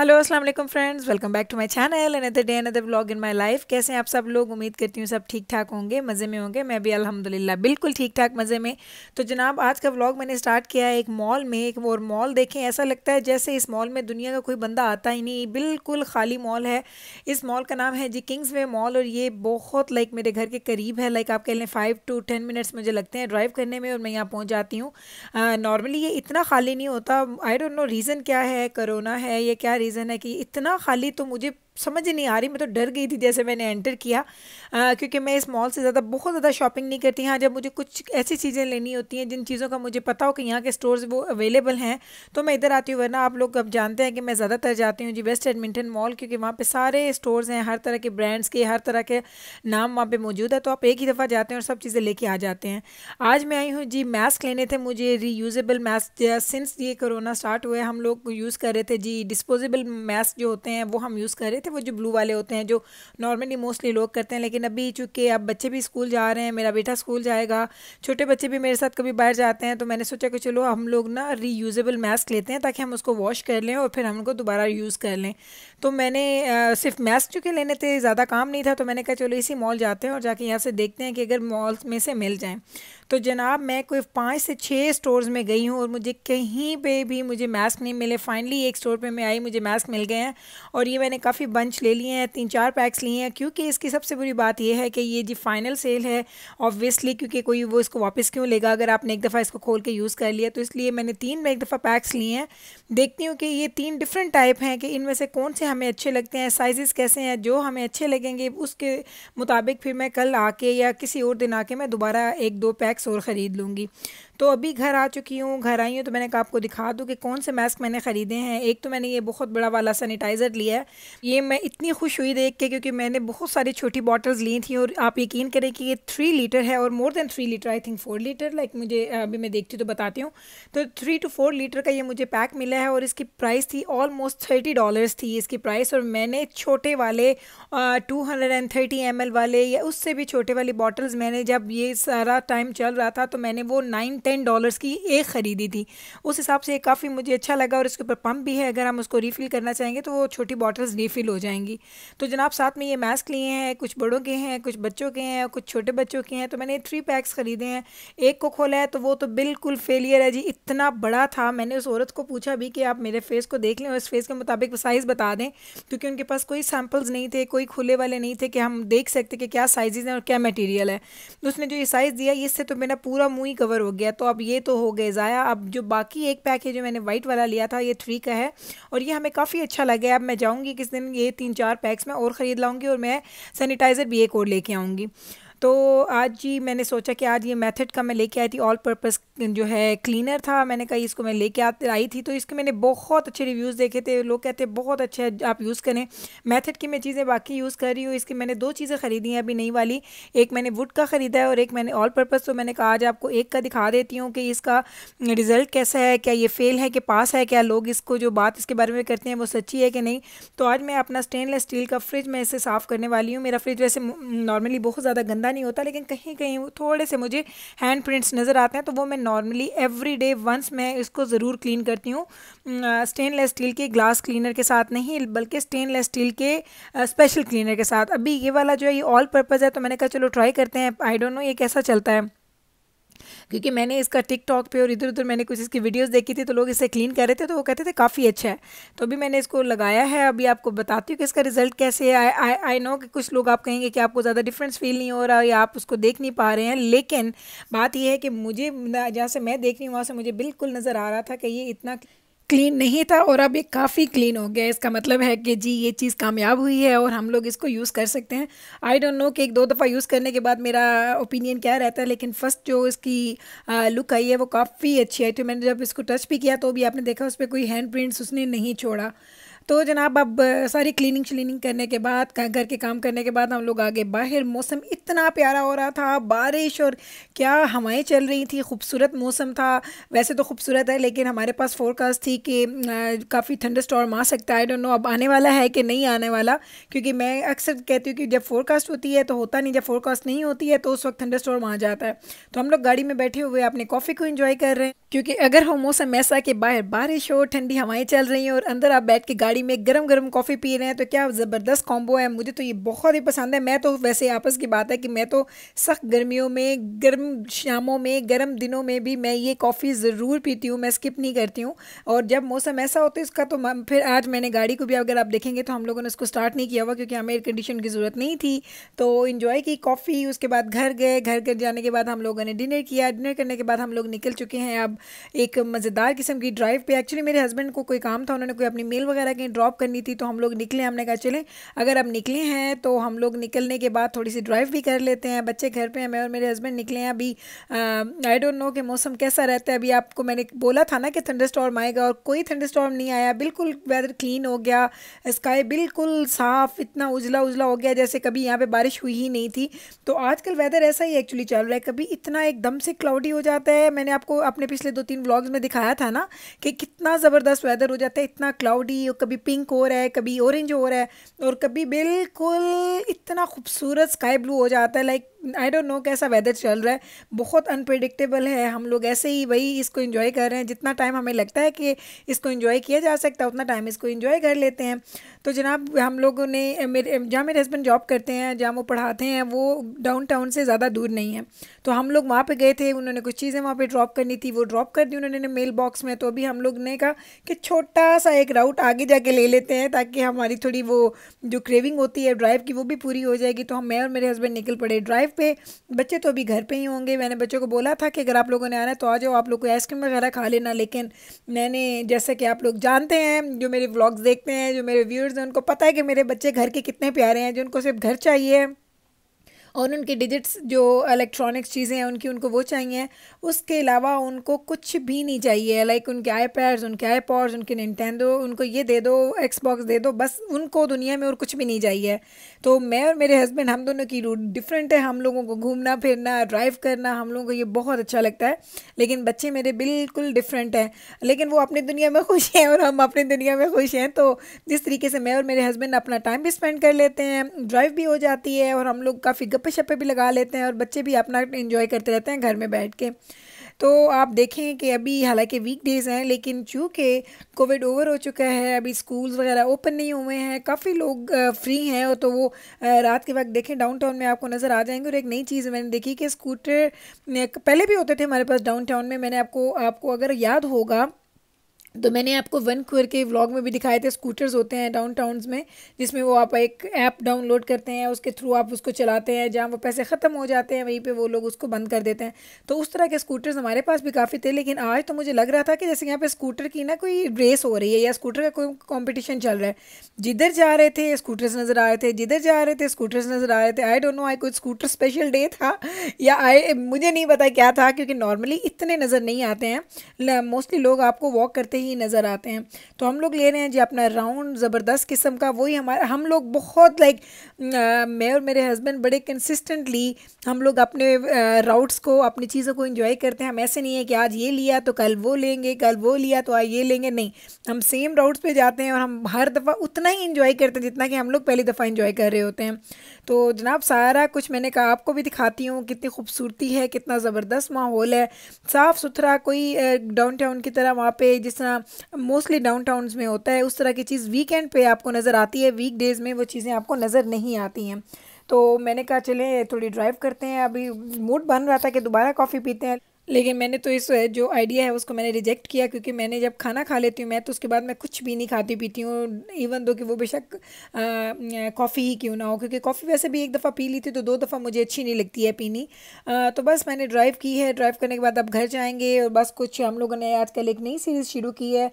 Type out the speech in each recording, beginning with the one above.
hello अस्सलाम वालेकुम friends welcome back to my channel another day another blog in my life कैसे हैं आप सब लोग उम्मीद करती हूँ सब ठीक ठाक होंगे मज़े में होंगे मैं भी अल्हम्दुलिल्लाह बिल्कुल ठीक ठाक मज़े में तो जनाब आज का व्लॉग मैंने स्टार्ट किया है एक मॉल में एक और मॉल देखें ऐसा लगता है जैसे इस मॉल में दुनिया का कोई बंदा आता ही नहीं बिल्कुल खाली मॉल है इस मॉल का नाम है जी किंग्स वे मॉल और ये बहुत लाइक मेरे घर के करीब है लाइक आप कह लें फ़ाइव टू टेन मिनट्स मुझे लगते हैं ड्राइव करने में और मैं यहाँ पहुँच जाती हूँ नॉर्मली ये इतना खाली नहीं होता आई डोंट नो रीज़न क्या है करोना है या क्या रीज़न है कि इतना खाली तो मुझे समझ ही नहीं आ रही मैं तो डर गई थी जैसे मैंने एंटर किया आ, क्योंकि मैं इस मॉल से ज़्यादा बहुत ज़्यादा शॉपिंग नहीं करती हाँ जब मुझे कुछ ऐसी चीज़ें लेनी होती हैं जिन चीज़ों का मुझे पता हो कि यहाँ के स्टोर्स वो अवेलेबल हैं तो मैं इधर आती हूँ वरना आप लोग अब जानते हैं कि मैं ज़्यादातर जाती हूँ जी वेस्ट एडमिंटन मॉल क्योंकि वहाँ पर सारे स्टोर्स हैं हर तरह के ब्रांड्स के हर तरह के नाम वहाँ पर मौजूद है तो आप एक ही दफ़ा जाते हैं और सब चीज़ें लेके आ जाते हैं आज मैं आई हूँ जी मास्क लेने थे मुझे रीयूजेबल मास्क सिंस ये कोरोना स्टार्ट हुआ है हम लोग यूज़ कर रहे थे जी डिस्पोजेबल मास्क जो होते हैं वो हम यूज़ कर रहे थे थे वो जो ब्लू वाले होते हैं जो नॉर्मली मोस्टली लोग करते हैं लेकिन अभी चूँकि अब बच्चे भी स्कूल जा रहे हैं मेरा बेटा स्कूल जाएगा छोटे बच्चे भी मेरे साथ कभी बाहर जाते हैं तो मैंने सोचा कि चलो हम लोग ना रीयूजेबल मास्क लेते हैं ताकि हम उसको वॉश कर लें और फिर हम उनको दोबारा यूज़ कर लें तो मैंने आ, सिर्फ मास्क चूँकि लेने थे ज़्यादा काम नहीं था तो मैंने कहा चलो इसी मॉल जाते हैं और जाके यहाँ से देखते हैं कि अगर मॉल में से मिल जाएँ तो जनाब मैं कोई पाँच से छः स्टोर्स में गई हूँ और मुझे कहीं पे भी मुझे मास्क नहीं मिले फाइनली एक स्टोर पे मैं आई मुझे मास्क मिल गए हैं और ये मैंने काफ़ी बंच ले लिए हैं तीन चार पैक्स लिए हैं क्योंकि इसकी सबसे बुरी बात यह है कि ये जी फाइनल सेल है ऑब्वियसली क्योंकि कोई वो इसको वापस क्यों लेगा अगर आपने एक दफ़ा इसको खोल के यूज़ कर लिया तो इसलिए मैंने तीन एक दफ़ा पैक्स लिए हैं देखती हूँ कि ये तीन डिफरेंट टाइप हैं कि इनमें से कौन से हमें अच्छे लगते हैं साइज़ कैसे हैं जो हमें अच्छे लगेंगे उसके मुताबिक फिर मैं कल आके या किसी और दिन आके मैं दोबारा एक दो पैक्स बैग्स और ख़रीद लूँगी तो अभी घर आ चुकी हूँ घर आई हूँ तो मैंने कहा आपको दिखा दूँ कि कौन से मास्क मैंने ख़रीदे हैं एक तो मैंने ये बहुत बड़ा वाला सैनिटाइज़र लिया है ये मैं इतनी खुश हुई देख के क्योंकि मैंने बहुत सारी छोटी बॉटल्स ली थी और आप यकीन करें कि ये थ्री लीटर है और more than three litre I think four litre like मुझे अभी मैं देखती तो बताती हूँ तो थ्री टू फोर लीटर का ये मुझे पैक मिला है और इसकी प्राइस थी ऑलमोस्ट थर्टी डॉलर्स थी इसकी प्राइस और मैंने छोटे वाले two hundred and thirty M L वाले या उससे भी छोटे वाली बॉटल्स मैंने जब ये सारा टाइम चल रहा था तो मैंने वो नाइन टेन डॉलर्स की एक ख़रीदी थी उस हिसाब से काफ़ी मुझे अच्छा लगा और इसके ऊपर पंप भी है अगर हम उसको रीफ़िल करना चाहेंगे तो वो छोटी बॉटल्स रीफ़िल हो जाएंगी तो जनाब साथ में ये मास्क लिए हैं कुछ बड़ों के हैं कुछ बच्चों के हैं कुछ छोटे बच्चों के हैं तो मैंने थ्री पैक्स ख़रीदे हैं एक को खोला है तो वो तो बिल्कुल फेलियर है जी इतना बड़ा था मैंने उस औरत को पूछा भी कि आप मेरे फेस को देख लें और इस फेस के मुताबिक साइज़ बता दें क्योंकि उनके पास कोई सैम्पल्स नहीं थे कोई खुले वाले नहीं थे कि हम देख सकते कि क्या साइज़ हैं और क्या मटेरियल है उसने जो ये साइज़ दिया इससे तो मेरा पूरा मुँह ही कवर हो गया तो अब ये तो हो गए ज़ाया अब जो बाकी एक पैक है जो मैंने वाइट वाला लिया था ये थ्री का है और ये हमें काफ़ी अच्छा लगा अब मैं जाऊँगी किस दिन ये तीन चार पैक्स में और ख़रीद लाऊँगी और मैं सैनिटाइज़र भी एक और लेके आऊँगी तो आज जी मैंने सोचा कि आज ये मेथड का मैं लेके आई थी ऑल पर्पस जो है क्लीनर था मैंने कहा इसको मैं लेके आई थी तो इसके मैंने बहुत अच्छे रिव्यूज़ देखे थे लोग कहते हैं बहुत अच्छे है आप यूज़ करें मेथड की मैं चीज़ें बाकी यूज़ कर रही हूँ इसकी मैंने दो चीज़ें ख़रीदी हैं अभी नई वाली एक मैंने वुड का ख़रीदा है और एक मैंने ऑल पर्पज़ तो मैंने कहा आज आपको एक का दिखा देती हूँ कि इसका रिज़ल्ट कैसा है क्या ये फेल है कि पास है क्या लोग इसको जो बात इसके बारे में करते हैं वो सच्ची है कि नहीं तो आज मैं अपना स्टेनलेस स्टील का फ्रिज मैं इसे साफ़ करने वाली हूँ मेरा फ्रिज वैसे नॉर्मली बहुत ज़्यादा गंदा गंदा नहीं होता लेकिन कहीं कहीं थोड़े से मुझे हैंड प्रिंट्स नज़र आते हैं तो वो मैं नॉर्मली एवरी डे वंस मैं इसको ज़रूर क्लीन करती हूँ स्टेनलेस स्टील के ग्लास क्लीनर के साथ नहीं बल्कि स्टेनलेस स्टील के स्पेशल क्लीनर के साथ अभी ये वाला जो है ये ऑल पर्पज़ है तो मैंने कहा चलो ट्राई करते हैं आई डोंट नो ये कैसा चलता है क्योंकि मैंने इसका टिकटॉक पे और इधर उधर मैंने कुछ इसकी वीडियोस देखी थी तो लोग इसे क्लीन कर रहे थे तो वो कहते थे काफ़ी अच्छा है तो अभी मैंने इसको लगाया है अभी आपको बताती हूँ कि इसका रिजल्ट कैसे है आई आई नो कि कुछ लोग आप कहेंगे कि आपको ज़्यादा डिफरेंस फील नहीं हो रहा या आप उसको देख नहीं पा रहे हैं लेकिन बात यह है कि मुझे जहाँ से मैं देख रही हूँ वहाँ से मुझे बिल्कुल नज़र आ रहा था कि ये इतना क्लीन नहीं था और अब ये काफ़ी क्लीन हो गया इसका मतलब है कि जी ये चीज़ कामयाब हुई है और हम लोग इसको यूज़ कर सकते हैं आई डोंट नो कि एक दो दफ़ा यूज़ करने के बाद मेरा ओपिनियन क्या रहता है लेकिन फ़र्स्ट जो इसकी लुक आई है वो काफ़ी अच्छी आई थी मैंने जब इसको टच भी किया तो भी आपने देखा उस पर कोई हैंड प्रिंट्स उसने नहीं छोड़ा तो जनाब अब सारी क्लीनिंग श्लिनिंग करने के बाद घर के काम करने के बाद हम लोग आगे बाहर मौसम इतना प्यारा हो रहा था बारिश और क्या हवाएं चल रही थी खूबसूरत मौसम था वैसे तो खूबसूरत है लेकिन हमारे पास फोरकास्ट थी कि काफ़ी थंडर स्टॉर्म आ सकता है डोंट नो अब आने वाला है कि नहीं आने वाला क्योंकि मैं अक्सर कहती हूँ कि जब फोरकास्ट होती है तो होता नहीं जब फोरकास्ट नहीं होती है तो उस वक्त थंडर स्टॉर्म आ जाता है तो हम लोग गाड़ी में बैठे हुए अपने कॉफ़ी को इन्जॉय कर रहे हैं क्योंकि अगर हो मौसम ऐसा कि बाहर बारिश हो ठंडी हवाएं चल रही हैं और अंदर आप बैठ के गाड़ी में गरम गरम कॉफ़ी पी रहे हैं तो क्या ज़बरदस्त कॉम्बो है मुझे तो ये बहुत ही पसंद है मैं तो वैसे आपस की बात है कि मैं तो सख्त गर्मियों में गर्म शामों में गर्म दिनों में भी मैं ये कॉफ़ी ज़रूर पीती हूँ मैं स्किप नहीं करती हूँ और जब मौसम ऐसा होता है इसका तो फिर आज मैंने गाड़ी को भी अगर आप देखेंगे तो हम लोगों ने उसको स्टार्ट नहीं किया हुआ क्योंकि हमें एयर कंडीशन की ज़रूरत नहीं थी तो इन्जॉय की कॉफ़ी उसके बाद घर गए घर घर जाने के बाद हम लोगों ने डिनर किया डिनर करने के बाद हम लोग निकल चुके हैं अब एक मज़ेदार किस्म की ड्राइव पे एक्चुअली मेरे हस्बैंड को कोई काम था उन्होंने कोई अपनी मेल वगैरह कहीं ड्रॉप करनी थी तो हम लोग निकले हमने कहा चले अगर अब निकले हैं तो हम लोग निकलने के बाद थोड़ी सी ड्राइव भी कर लेते हैं बच्चे घर पर हैं मैं और मेरे हस्बैंड निकले हैं अभी आई डोंट नो कि मौसम कैसा रहता है अभी आपको मैंने बोला था ना कि थंडर स्टॉर्म आएगा और कोई थंडर स्टॉर्म नहीं आया बिल्कुल वेदर क्लीन हो गया स्काई बिल्कुल साफ़ इतना उजला उजला हो गया जैसे कभी यहाँ पे बारिश हुई ही नहीं थी तो आजकल वेदर ऐसा ही एक्चुअली चल रहा है कभी इतना एकदम से क्लाउडी हो जाता है मैंने आपको अपने पिछले पिछले दो तीन व्लॉग्स में दिखाया था ना कि कितना ज़बरदस्त वेदर हो जाता है इतना क्लाउडी और कभी पिंक हो रहा है कभी ऑरेंज हो रहा है और कभी बिल्कुल इतना खूबसूरत स्काई ब्लू हो जाता है लाइक आई डोंट नो कैसा वेदर चल रहा है बहुत अनप्रडिक्टेबल है हम लोग ऐसे ही वही इसको इन्जॉय कर रहे हैं जितना टाइम हमें लगता है कि इसको इन्जॉय किया जा सकता है उतना टाइम इसको इन्जॉय कर लेते हैं तो जनाब हम लोगों ने मेरे जहाँ मेरे हस्बैंड जॉब करते हैं जहाँ वो पढ़ाते हैं वो डाउन टाउन से ज़्यादा दूर नहीं है तो हम लोग वहाँ पर गए थे उन्होंने कुछ चीज़ें वहाँ पर ड्रॉप करनी थी वो ड्रॉप कर दी उन्होंने मेल बॉक्स में तो अभी हम लोग ने कहा कि छोटा सा एक राउट आगे जाके ले लेते हैं ताकि हमारी थोड़ी वो जो क्रेविंग होती है ड्राइव की वो भी पूरी हो जाएगी तो हम मैं और मेरे हस्बैंड निकल पड़े ड्राइव लाइव पे बच्चे तो अभी घर पे ही होंगे मैंने बच्चों को बोला था कि अगर आप लोगों ने आना है तो आ जाओ आप लोग को आइसक्रीम वगैरह खा लेना लेकिन मैंने जैसे कि आप लोग जानते हैं जो मेरे व्लॉग्स देखते हैं जो मेरे व्यूअर्स हैं उनको पता है कि मेरे बच्चे घर के कितने प्यारे हैं जिनको सिर्फ घर चाहिए और उनके डिजिट्स जो इलेक्ट्रॉनिक्स चीज़ें हैं उनकी उनको वो चाहिए उसके अलावा उनको कुछ भी नहीं चाहिए लाइक उनके आई उनके आई पॉड्स उनके निंटेंदो उनको ये दे दो एक्सबॉक्स दे दो बस उनको दुनिया में और कुछ भी नहीं चाहिए तो मैं और मेरे हस्बैंड हम दोनों की रूट डिफरेंट है हम लोगों को घूमना फिरना ड्राइव करना हम लोगों को ये बहुत अच्छा लगता है लेकिन बच्चे मेरे बिल्कुल डिफरेंट हैं लेकिन वो अपनी दुनिया में खुश हैं और हम अपनी दुनिया में खुश हैं तो जिस तरीके से मैं और मेरे हस्बैंड अपना टाइम भी स्पेंड कर लेते हैं ड्राइव भी हो जाती है और हम लोग काफ़ी गप्पे शप्पे भी लगा लेते हैं और बच्चे भी अपना इन्जॉय करते रहते हैं घर में बैठ के तो आप देखें कि अभी हालांकि वीक डेज़ हैं लेकिन चूँकि कोविड ओवर हो चुका है अभी स्कूल्स वगैरह ओपन नहीं हुए हैं काफ़ी लोग फ्री हैं और तो वो रात के वक्त देखें डाउनटाउन में आपको नज़र आ जाएंगे और एक नई चीज़ मैंने देखी कि स्कूटर पहले भी होते थे हमारे पास डाउनटाउन में मैंने आपको आपको अगर याद होगा तो मैंने आपको वन क्वेर के व्लॉग में भी दिखाए थे स्कूटर्स होते हैं डाउन टाउन्स में जिसमें वो आप एक ऐप डाउनलोड करते हैं उसके थ्रू आप उसको चलाते हैं जहाँ वो पैसे ख़त्म हो जाते हैं वहीं पे वो लोग उसको बंद कर देते हैं तो उस तरह के स्कूटर्स हमारे पास भी काफ़ी थे लेकिन आज तो मुझे लग रहा था कि जैसे यहाँ पर स्कूटर की ना कोई रेस हो रही है या स्कूटर का कोई कॉम्पिटिशन चल रहा है जिधर जा रहे थे स्कूटर्स नज़र आ रहे थे जिधर जा रहे थे स्कूटर्स नज़र आ रहे थे आई डोंट नो आई कोई स्कूटर स्पेशल डे था या आई मुझे नहीं पता क्या था क्योंकि नॉर्मली इतने नज़र नहीं आते हैं मोस्टली लोग आपको वॉक करते ही नज़र आते हैं तो हम लोग ले रहे हैं जी अपना राउंड ज़बरदस्त किस्म का वही हमारा हम लोग बहुत लाइक मैं और मेरे हस्बैंड बड़े कंसिस्टेंटली हम लोग अपने राउट्स को अपनी चीज़ों को इंजॉय करते हैं हम ऐसे नहीं है कि आज ये लिया तो कल वो लेंगे कल वो लिया तो आज ये लेंगे नहीं हम सेम राउट्स पर जाते हैं और हम हर दफ़ा उतना ही इंजॉय करते हैं जितना कि हम लोग पहली दफ़ा इंजॉय कर रहे होते हैं तो जनाब सारा कुछ मैंने कहा आपको भी दिखाती हूँ कितनी खूबसूरती है कितना ज़बरदस्त माहौल है साफ़ सुथरा कोई डाउन टाउन की तरह वहाँ पर जिस तरह मोस्टली डाउन टाउन में होता है उस तरह की चीज़ वीकेंड पे आपको नज़र आती है वीक डेज़ में वो चीज़ें आपको नज़र नहीं आती हैं तो मैंने कहा चले थोड़ी ड्राइव करते हैं अभी मूड बन रहा था कि दोबारा कॉफ़ी पीते हैं लेकिन मैंने तो इस जो आइडिया है उसको मैंने रिजेक्ट किया क्योंकि मैंने जब खाना खा लेती हूँ मैं तो उसके बाद मैं कुछ भी नहीं खाती पीती हूँ इवन दो कि वो बेशक कॉफ़ी ही क्यों ना हो क्योंकि कॉफ़ी वैसे भी एक दफ़ा पी ली थी तो दो दफ़ा मुझे अच्छी नहीं लगती है पीनी आ, तो बस मैंने ड्राइव की है ड्राइव करने के बाद अब घर जाएंगे और बस कुछ हम लोगों ने आजकल एक नई सीरीज़ शुरू की है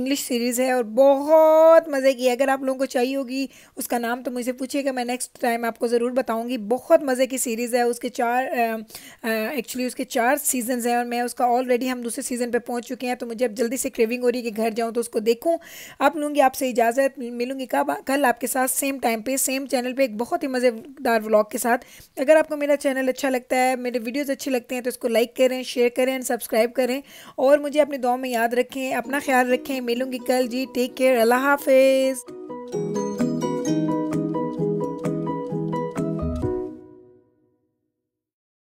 इंग्लिश सीरीज़ है और बहुत मज़े की अगर आप लोगों को चाहिए होगी उसका नाम तो मुझे पूछिएगा मैं नेक्स्ट टाइम आपको ज़रूर बताऊँगी बहुत मज़े की सीरीज़ है उसके चार एक्चुअली उसके चार सीजन हैं और मैं उसका ऑलरेडी हम दूसरे सीज़न पे पहुंच चुके हैं तो मुझे अब जल्दी से क्रेविंग हो रही है कि घर जाऊं तो उसको देखूं आप लूँगी आपसे इजाज़त मिलूंगी कब कल आपके साथ सेम टाइम पे सेम चैनल पे एक बहुत ही मज़ेदार व्लॉग के साथ अगर आपको मेरा चैनल अच्छा लगता है मेरे वीडियोज़ अच्छे लगते हैं तो इसको लाइक करें शेयर करें एंड सब्सक्राइब करें और मुझे अपने दौ में याद रखें अपना ख्याल रखें मिलूँगी कल जी टेक केयर अल्लाह हाफिज़